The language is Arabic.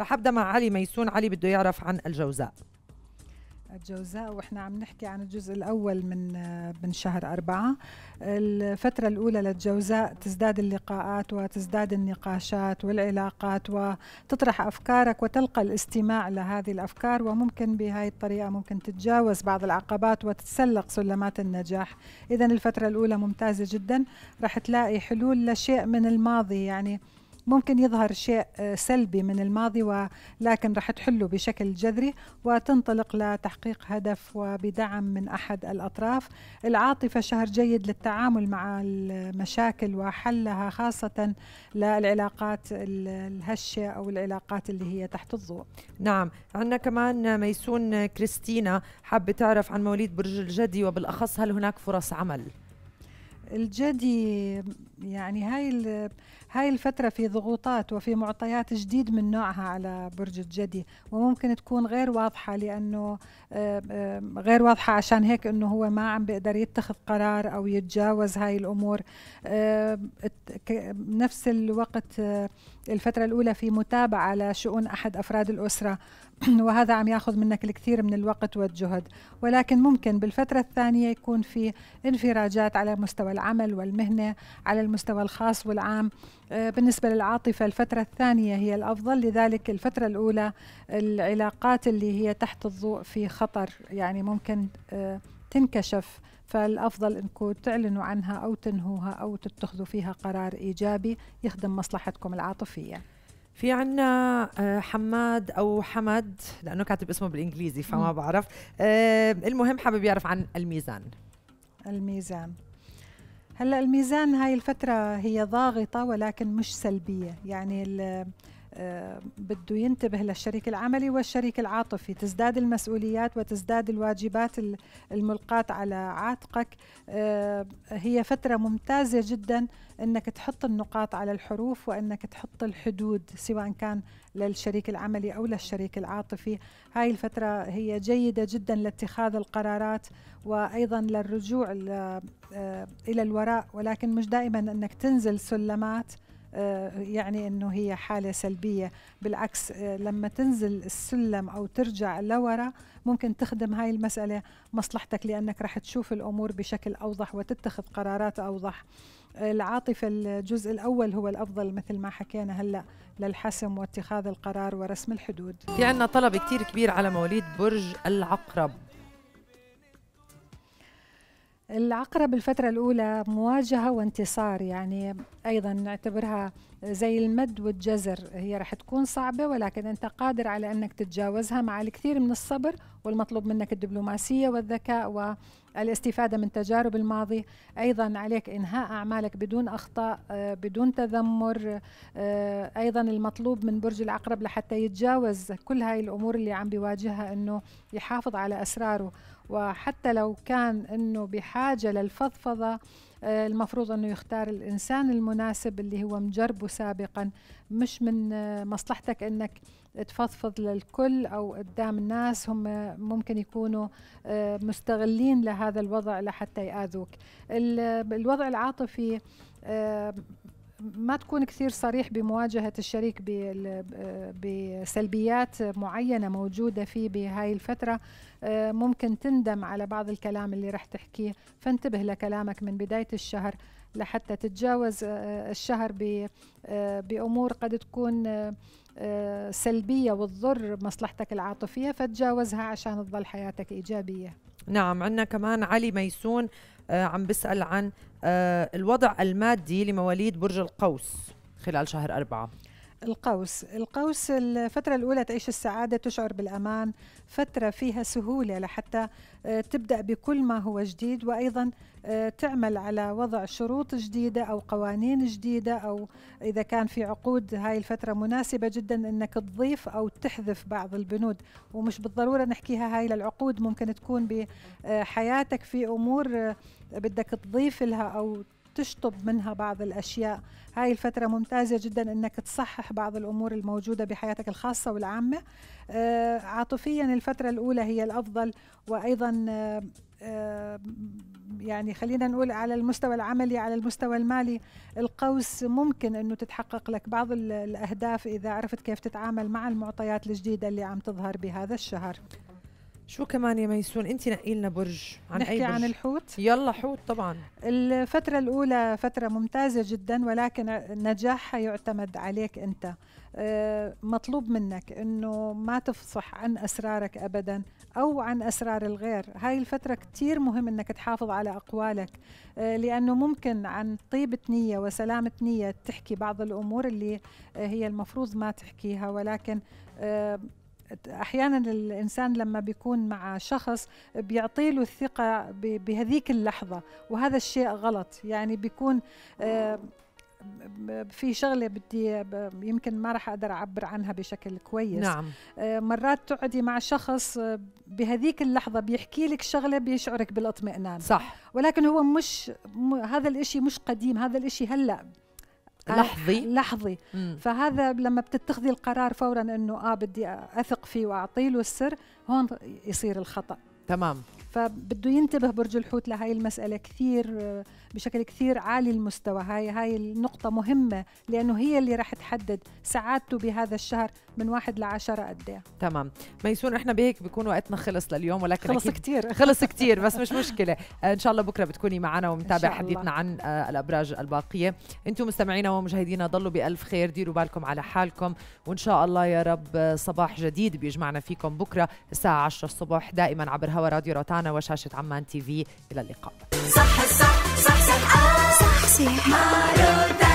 رح ابدا مع علي ميسون علي بده يعرف عن الجوزاء الجوزاء واحنا عم نحكي عن الجزء الاول من من شهر أربعة الفترة الأولى للجوزاء تزداد اللقاءات وتزداد النقاشات والعلاقات وتطرح أفكارك وتلقى الاستماع لهذه الأفكار وممكن بهذه الطريقة ممكن تتجاوز بعض العقبات وتتسلق سلمات النجاح إذا الفترة الأولى ممتازة جدا رح تلاقي حلول لشيء من الماضي يعني ممكن يظهر شيء آه، سلبي من الماضي ولكن رح تحله بشكل جذري وتنطلق لتحقيق هدف وبدعم من أحد الأطراف العاطفة شهر جيد للتعامل مع المشاكل وحلها خاصة للعلاقات الهشة أو العلاقات اللي هي تحت الضوء نعم عندنا كمان ميسون كريستينا حابة تعرف عن مواليد برج الجدي وبالأخص هل هناك فرص عمل الجدي يعني هاي هاي الفترة في ضغوطات وفي معطيات جديد من نوعها على برج الجدي وممكن تكون غير واضحة لأنه آه، آه، غير واضحة عشان هيك أنه هو ما عم بيقدر يتخذ قرار أو يتجاوز هاي الأمور آه، نفس الوقت الفترة الأولى في متابعة لشؤون أحد أفراد الأسرة وهذا عم ياخذ منك الكثير من الوقت والجهد ولكن ممكن بالفترة الثانية يكون في انفراجات على مستوى العمل والمهنة على المستوى الخاص والعام آه، بالنسبة للعاطفة الفترة الثانية هي الأفضل لذلك الفترة الأولى العلاقات اللي هي تحت الضوء في خطر يعني ممكن آه، تنكشف فالافضل انكم تعلنوا عنها او تنهوها او تتخذوا فيها قرار ايجابي يخدم مصلحتكم العاطفيه في عنا آه، حماد او حمد لانه كاتب اسمه بالانجليزي فما بعرف آه، المهم حابب يعرف عن الميزان الميزان هلا الميزان هاي الفترة هي ضاغطة ولكن مش سلبية يعني آه، بده ينتبه للشريك العملي والشريك العاطفي تزداد المسؤوليات وتزداد الواجبات الملقاة على عاتقك آه، هي فترة ممتازة جدا أنك تحط النقاط على الحروف وأنك تحط الحدود سواء كان للشريك العملي أو للشريك العاطفي هاي الفترة هي جيدة جدا لاتخاذ القرارات وأيضا للرجوع آه، إلى الوراء ولكن مش دائما أنك تنزل سلمات آه، يعني انه هي حاله سلبيه بالعكس آه، لما تنزل السلم او ترجع لورا ممكن تخدم هاي المساله مصلحتك لانك رح تشوف الامور بشكل اوضح وتتخذ قرارات اوضح العاطفة الجزء الأول هو الأفضل مثل ما حكينا هلأ للحسم واتخاذ القرار ورسم الحدود في عنا طلب كتير كبير على مواليد برج العقرب العقرب الفترة الأولى مواجهة وانتصار يعني أيضا نعتبرها زي المد والجزر هي رح تكون صعبة ولكن أنت قادر على أنك تتجاوزها مع الكثير من الصبر والمطلوب منك الدبلوماسية والذكاء والاستفادة من تجارب الماضي أيضا عليك إنهاء أعمالك بدون أخطاء آه، بدون تذمر آه، أيضا المطلوب من برج العقرب لحتى يتجاوز كل هاي الأمور اللي عم بيواجهها أنه يحافظ على أسراره وحتى لو كان أنه بحاجة للفضفضة آه، المفروض أنه يختار الإنسان المناسب اللي هو مجربه سابقا مش من آه، مصلحتك أنك تفضفض للكل أو قدام الناس هم ممكن يكونوا آه، مستغلين لهذا الوضع لحتى يآذوك الوضع العاطفي ما تكون كثير صريح بمواجهة الشريك بسلبيات معينة موجودة فيه بهاي الفترة آه، ممكن تندم على بعض الكلام اللي رح تحكيه فانتبه لكلامك من بداية الشهر لحتى تتجاوز آه، الشهر آه، بأمور قد تكون سلبية وتضر مصلحتك العاطفية فتجاوزها عشان تظل حياتك إيجابية نعم عندنا كمان علي ميسون آه، عم بسأل عن آه، الوضع المادي لمواليد برج القوس خلال شهر أربعة القوس القوس الفترة الأولى تعيش السعادة تشعر بالأمان فترة فيها سهولة لحتى آه، تبدأ بكل ما هو جديد وأيضا آه، تعمل على وضع شروط جديدة أو قوانين جديدة أو إذا كان في عقود هاي الفترة مناسبة جدا أنك تضيف أو تحذف بعض البنود ومش بالضرورة نحكيها هاي للعقود ممكن تكون بحياتك في أمور آه، بدك تضيف لها أو تشطب منها بعض الأشياء هاي الفترة ممتازة جدا أنك تصحح بعض الأمور الموجودة بحياتك الخاصة والعامة آه، عاطفيا الفترة الأولى هي الأفضل وأيضا آه، آه، يعني خلينا نقول على المستوى العملي على المستوى المالي القوس ممكن انه تتحقق لك بعض الاهداف اذا عرفت كيف تتعامل مع المعطيات الجديده اللي عم تظهر بهذا الشهر شو كمان يا ميسون انت نقي لنا برج عن نحكي اي برج عن الحوت يلا حوت طبعا الفتره الاولى فتره ممتازه جدا ولكن نجاحها يعتمد عليك انت أه، مطلوب منك انه ما تفصح عن اسرارك ابدا او عن اسرار الغير هاي الفتره كثير مهم انك تحافظ على اقوالك أه، لانه ممكن عن طيبه نيه وسلامه نيه تحكي بعض الامور اللي هي المفروض ما تحكيها ولكن أه، احيانا الانسان لما بيكون مع شخص بيعطي له الثقه بهذيك اللحظه وهذا الشيء غلط يعني بيكون آه، في شغلة بدي يمكن ما راح أقدر أعبر عنها بشكل كويس نعم. آه، مرات تقعدي مع شخص آه، بهذيك اللحظة بيحكي لك شغلة بيشعرك بالاطمئنان صح ولكن هو مش هذا الإشي مش قديم هذا الإشي هلأ آه، لحظي لحظي مم. فهذا لما بتتخذي القرار فورا انه اه بدي اثق فيه واعطي له السر هون يصير الخطا تمام فبده ينتبه برج الحوت لهي المسألة كثير بشكل كثير عالي المستوى هاي هاي النقطة مهمة لأنه هي اللي راح تحدد سعادته بهذا الشهر من واحد لعشرة قد ايه تمام ميسون احنا بهيك بيكون وقتنا خلص لليوم ولكن خلص كثير خلص كثير بس مش مشكلة ان شاء الله بكرة بتكوني معنا ومتابع حديثنا عن الأبراج الباقية انتم مستمعينا ومشاهدينا ضلوا بألف خير ديروا بالكم على حالكم وان شاء الله يا رب صباح جديد بيجمعنا فيكم بكرة الساعة 10 الصبح دائما عبر هوا راديو روتانا وشاشة عمان تي في إلى اللقاء صح صح صح صح, صح, صح, صح, صح, صح, صح, صح, صح, صح